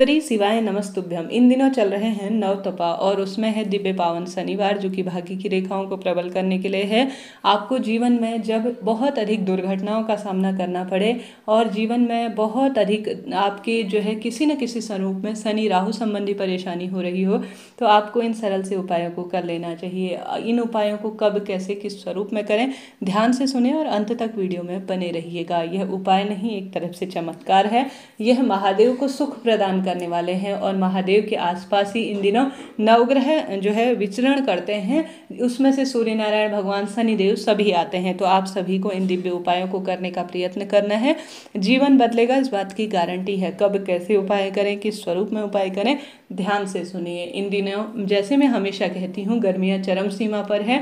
श्री शिवाय नमस्तुभ्यम इन दिनों चल रहे हैं नव तपा और उसमें है दिव्य पावन शनिवार जो कि भाग्य की रेखाओं को प्रबल करने के लिए है आपको जीवन में जब बहुत अधिक दुर्घटनाओं का सामना करना पड़े और जीवन में बहुत अधिक आपके जो है किसी न किसी स्वरूप में शनि राहु संबंधी परेशानी हो रही हो तो आपको इन सरल से उपायों को कर लेना चाहिए इन उपायों को कब कैसे किस स्वरूप में करें ध्यान से सुने और अंत तक वीडियो में बने रहिएगा यह उपाय नहीं एक तरफ से चमत्कार है यह महादेव को सुख प्रदान करने वाले हैं और महादेव के आसपास ही इन दिनों नवग्रह जो है विचरण करते हैं उसमें से सूर्य नारायण भगवान शनिदेव सभी आते हैं तो आप सभी को इन दिव्य उपायों को करने का प्रयत्न करना है जीवन बदलेगा इस बात की गारंटी है कब कैसे उपाय करें किस स्वरूप में उपाय करें ध्यान से सुनिए इन दिनों जैसे मैं हमेशा कहती हूँ गर्मियाँ चरम सीमा पर है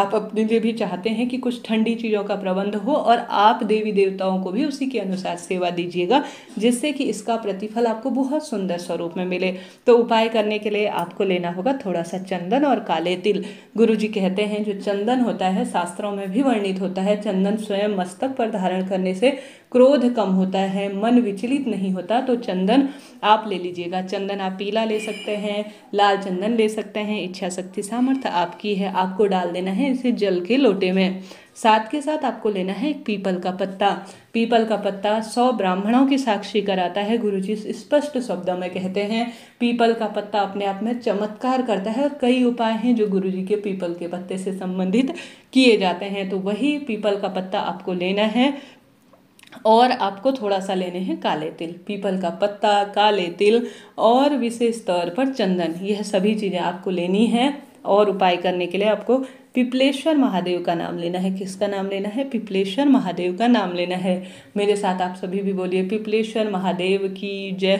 आप अपने लिए भी चाहते हैं कि कुछ ठंडी चीज़ों का प्रबंध हो और आप देवी देवताओं को भी उसी के अनुसार सेवा दीजिएगा जिससे कि इसका प्रतिफल आपको बहुत सुंदर स्वरूप में मिले तो उपाय करने के लिए आपको लेना होगा थोड़ा सा चंदन और काले तिल गुरु जी कहते हैं जो चंदन होता है शास्त्रों में भी वर्णित होता है चंदन स्वयं मस्तक पर धारण करने से क्रोध कम होता है मन विचलित नहीं होता तो चंदन आप ले लीजिएगा चंदन आप पीला ले सकते हैं लाल चंदन ले सकते हैं इच्छा शक्ति सामर्थ्य आपकी है आपको डाल देना है इसे जल के लोटे में साथ के साथ आपको लेना है एक पीपल का पत्ता पीपल का पत्ता सौ ब्राह्मणों की साक्षी कराता है गुरु जी स्पष्ट शब्दों में कहते हैं पीपल का पत्ता अपने आप में चमत्कार करता है और कई उपाय हैं जो गुरु जी के पीपल के पत्ते से संबंधित किए जाते हैं तो वही पीपल का पत्ता आपको लेना है और आपको थोड़ा सा लेने हैं काले तिल पीपल का पत्ता काले तिल और विशेष तौर पर चंदन यह सभी चीज़ें आपको लेनी है और उपाय करने के लिए आपको पिपलेश्वर महादेव का नाम लेना है किसका नाम लेना है पिपलेश्वर महादेव का नाम लेना है मेरे साथ आप सभी भी बोलिए पिपलेश्वर महादेव की जय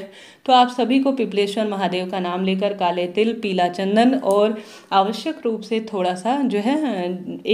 तो आप सभी को पिपलेश्वर महादेव का नाम लेकर काले तिल पीला चंदन और आवश्यक रूप से थोड़ा सा जो है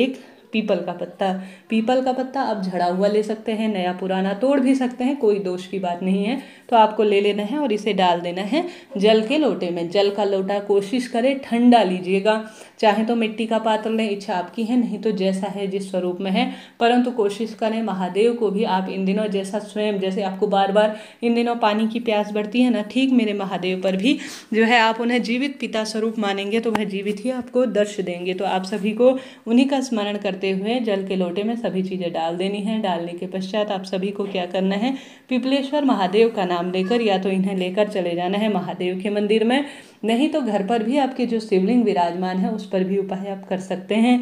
एक पीपल का पत्ता पीपल का पत्ता आप झड़ा हुआ ले सकते हैं नया पुराना तोड़ भी सकते हैं कोई दोष की बात नहीं है तो आपको ले लेना है और इसे डाल देना है जल के लोटे में जल का लोटा कोशिश करें ठंडा लीजिएगा चाहे तो मिट्टी का पात्र लें इच्छा आपकी है नहीं तो जैसा है जिस स्वरूप में है परंतु कोशिश करें महादेव को भी आप इन दिनों जैसा स्वयं जैसे आपको बार बार इन दिनों पानी की प्यास बढ़ती है ना ठीक मेरे महादेव पर भी जो है आप उन्हें जीवित पिता स्वरूप मानेंगे तो वह जीवित ही आपको दर्श देंगे तो आप सभी को उन्हीं का स्मरण करते करते हुए जल के लोटे में सभी चीज़ें डाल देनी है डालने के पश्चात आप सभी को क्या करना है पिपलेश्वर महादेव का नाम लेकर या तो इन्हें लेकर चले जाना है महादेव के मंदिर में नहीं तो घर पर भी आपके जो शिवलिंग विराजमान है उस पर भी उपाय आप कर सकते हैं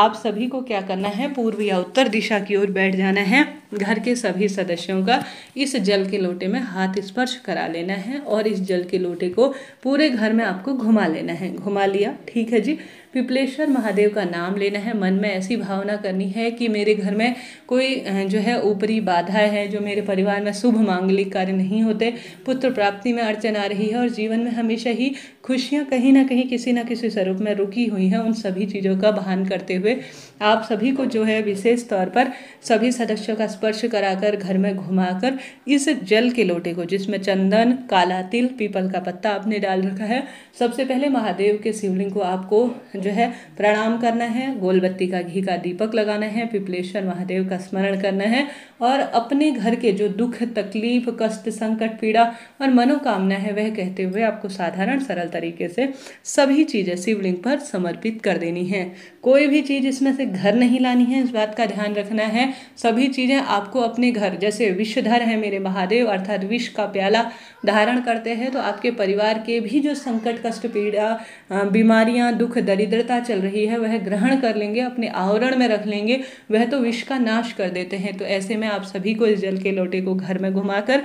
आप सभी को क्या करना है पूर्व या उत्तर दिशा की ओर बैठ जाना है घर के सभी सदस्यों का इस जल के लोटे में हाथ स्पर्श करा लेना है और इस जल के लोटे को पूरे घर में आपको घुमा लेना है घुमा लिया ठीक है जी पिपलेश्वर महादेव का नाम लेना है मन में ऐसी भावना करनी है कि मेरे घर में कोई जो है ऊपरी बाधा है जो मेरे परिवार में शुभ मांगलिक कार्य नहीं होते पुत्र प्राप्ति में अड़चन आ रही है और जीवन में हमेशा ही खुशियाँ कहीं ना कहीं किसी न किसी स्वरूप में रुकी हुई हैं उन सभी चीज़ों का भान करते हुए आप सभी को जो है विशेष तौर पर सभी सदस्यों का स्पर्श कराकर घर में घुमाकर इस जल के लोटे को जिसमें चंदन काला तिल पीपल का पत्ता आपने डाल रखा है सबसे पहले महादेव के शिवलिंग को आपको जो है प्रणाम करना है गोलबत्ती का घी का दीपक लगाना है पिपलेश्वर महादेव का स्मरण करना है और अपने घर के जो दुख तकलीफ कष्ट संकट पीड़ा और मनोकामना है वह कहते हुए आपको साधारण सरल तरीके से सभी चीज़ें शिवलिंग पर समर्पित कर देनी है कोई भी चीज़ इसमें से घर नहीं लानी है इस बात का ध्यान रखना है सभी चीज़ें आपको अपने घर जैसे विश्वधर है मेरे महादेव अर्थात विश्व का प्याला धारण करते हैं तो आपके परिवार के भी जो संकट कष्ट पीड़ा बीमारियाँ दुख दरिद्र दरिद्रता चल रही है वह ग्रहण कर लेंगे अपने आवरण में रख लेंगे वह तो विष का नाश कर देते हैं तो ऐसे में आप सभी को इस जल के लोटे को घर में घुमाकर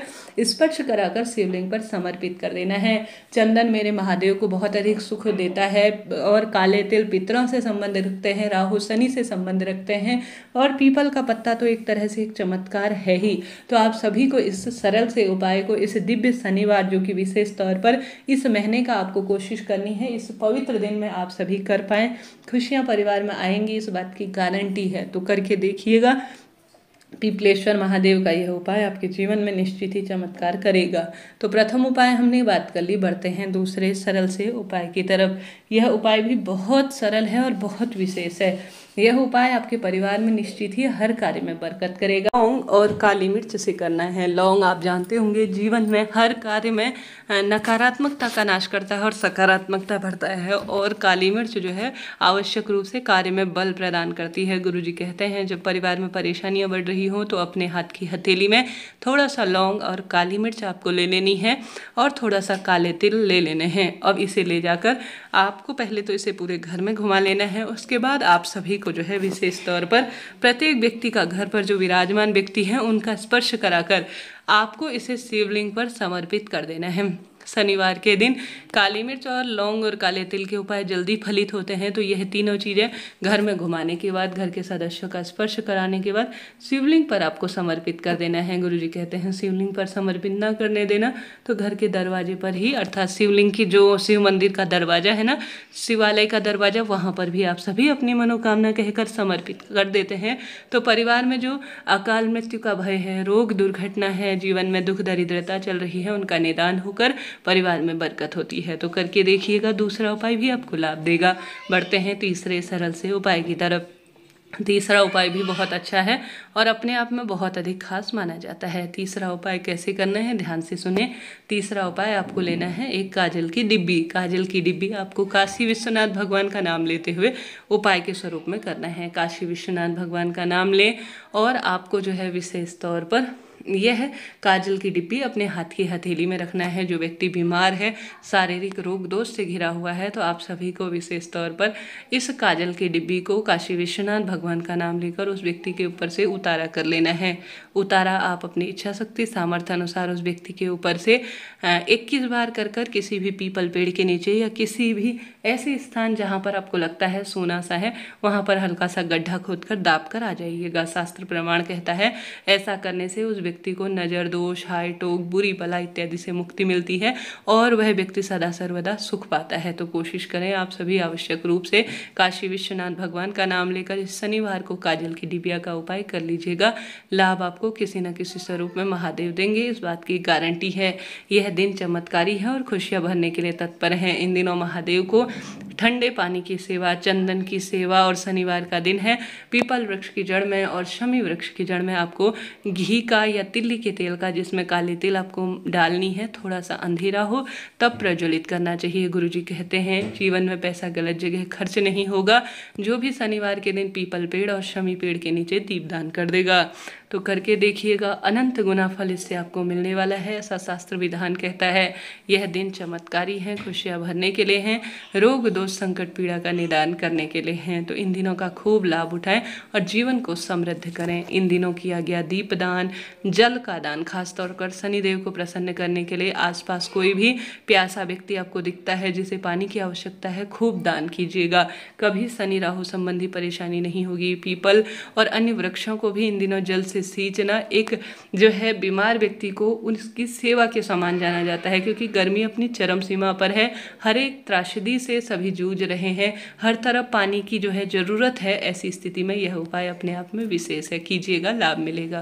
स्पर्श कराकर शिवलिंग पर समर्पित कर देना है चंदन मेरे महादेव को बहुत अधिक सुख देता है और काले तिल पितरों से संबंध रखते हैं राहु शनि से संबंध रखते हैं और पीपल का पत्ता तो एक तरह से एक चमत्कार है ही तो आप सभी को इस सरल से उपाय को इस दिव्य शनिवार जो कि विशेष तौर पर इस महीने का आपको कोशिश करनी है इस पवित्र दिन में आप सभी कर कर पाएँ खुशियाँ परिवार में आएंगी इस बात की गारंटी है तो करके देखिएगा पीपलेश्वर महादेव का यह उपाय आपके जीवन में निश्चित ही चमत्कार करेगा तो प्रथम उपाय हमने बात कर ली बढ़ते हैं दूसरे सरल से उपाय की तरफ यह उपाय भी बहुत सरल है और बहुत विशेष है यह उपाय आपके परिवार में निश्चित ही हर कार्य में बरकत करेगा लौंग और काली मिर्च से करना है लौंग आप जानते होंगे जीवन में हर कार्य में नकारात्मकता का नाश करता है और सकारात्मकता भरता है और काली मिर्च जो है आवश्यक रूप से कार्य में बल प्रदान करती है गुरु जी कहते हैं जब परिवार में परेशानियाँ बढ़ रही हों तो अपने हाथ की हथेली में थोड़ा सा लौंग और काली मिर्च आपको ले लेनी है और थोड़ा सा काले तिल ले लेने हैं अब इसे ले जाकर आपको पहले तो इसे पूरे घर में घुमा लेना है उसके बाद आप सभी को जो है विशेष तौर पर प्रत्येक व्यक्ति का घर पर जो विराजमान व्यक्ति हैं उनका स्पर्श कराकर आपको इसे शिवलिंग पर समर्पित कर देना है शनिवार के दिन काली मिर्च और लौंग और काले तिल के उपाय जल्दी फलित होते हैं तो यह तीनों चीज़ें घर में घुमाने के बाद घर के सदस्यों का स्पर्श कराने के बाद शिवलिंग पर आपको समर्पित कर देना है गुरु जी कहते हैं शिवलिंग पर समर्पित ना करने देना तो घर के दरवाजे पर ही अर्थात शिवलिंग की जो शिव मंदिर का दरवाजा है ना शिवालय का दरवाजा वहाँ पर भी आप सभी अपनी मनोकामना कहकर समर्पित कर देते हैं तो परिवार में जो अकाल मृत्यु का भय है रोग दुर्घटना है जीवन में दुख दरिद्रता चल रही है उनका निदान होकर परिवार में बरकत होती है तो करके देखिएगा दूसरा उपाय भी आपको लाभ देगा बढ़ते हैं तीसरे सरल से उपाय की तरफ तीसरा उपाय भी बहुत अच्छा है और अपने आप में बहुत अधिक खास माना जाता है तीसरा उपाय कैसे करना है ध्यान से सुने तीसरा उपाय आपको लेना है एक काजल की डिब्बी काजल की डिब्बी आपको काशी विश्वनाथ भगवान का नाम लेते हुए उपाय के स्वरूप में करना है काशी विश्वनाथ भगवान का नाम लें और आपको जो है विशेष तौर पर यह काजल की डिब्बी अपने हाथ की हथेली में रखना है जो व्यक्ति बीमार है शारीरिक रोग दोष से घिरा हुआ है तो आप सभी को विशेष तौर पर इस काजल की डिब्बी को काशी विश्वनाथ भगवान का नाम लेकर उस व्यक्ति के ऊपर से उतारा कर लेना है उतारा आप अपनी इच्छा शक्ति सामर्थ्य अनुसार उस व्यक्ति के ऊपर से इक्कीस बार कर कर किसी भी पीपल पेड़ के नीचे या किसी भी ऐसे स्थान जहाँ पर आपको लगता है सोना सा है वहाँ पर हल्का सा गड्ढा खोद कर दाप कर आ जाइएगा शास्त्र प्रमाण कहता है ऐसा करने से उस व्यक्ति को नज़र दोष हाय टोक बुरी बला इत्यादि से मुक्ति मिलती है और वह व्यक्ति सदा सर्वदा सुख पाता है तो कोशिश करें आप सभी आवश्यक रूप से काशी विश्वनाथ भगवान का नाम लेकर इस शनिवार को काजल की डिबिया का उपाय कर लीजिएगा लाभ आपको किसी न किसी स्वरूप में महादेव देंगे इस बात की गारंटी है यह दिन चमत्कारी है और खुशियाँ भरने के लिए तत्पर हैं इन दिनों महादेव को Merci. ठंडे पानी की सेवा चंदन की सेवा और शनिवार का दिन है पीपल वृक्ष की जड़ में और शमी वृक्ष की जड़ में आपको घी का या तिल्ली के तेल का जिसमें काली तिल आपको डालनी है थोड़ा सा अंधेरा हो तब प्रज्वलित करना चाहिए गुरु जी कहते हैं जीवन में पैसा गलत जगह खर्च नहीं होगा जो भी शनिवार के दिन पीपल पेड़ और शमी पेड़ के नीचे दीपदान कर देगा तो करके देखिएगा अनंत गुना फल इससे आपको मिलने वाला है ऐसा शास्त्र विधान कहता है यह दिन चमत्कारी है खुशियाँ भरने के लिए हैं रोग दो जो संकट पीड़ा का निदान करने के लिए हैं तो इन दिनों का खूब लाभ उठाएं और जीवन को समृद्ध करें इन दिनों किया गया दीप दान जल का दान खासतौर पर शनिदेव को प्रसन्न करने के लिए आसपास कोई भी प्यासा व्यक्ति आपको दिखता है जिसे पानी की आवश्यकता है खूब दान कीजिएगा कभी शनि राहु संबंधी परेशानी नहीं होगी पीपल और अन्य वृक्षों को भी इन दिनों जल से सींचना एक जो है बीमार व्यक्ति को उसकी सेवा के समान जाना जाता है क्योंकि गर्मी अपनी चरम सीमा पर है हर एक त्रासदी से सभी जूझ रहे हैं हर तरफ पानी की जो है ज़रूरत है ऐसी स्थिति में यह उपाय अपने आप में विशेष है कीजिएगा लाभ मिलेगा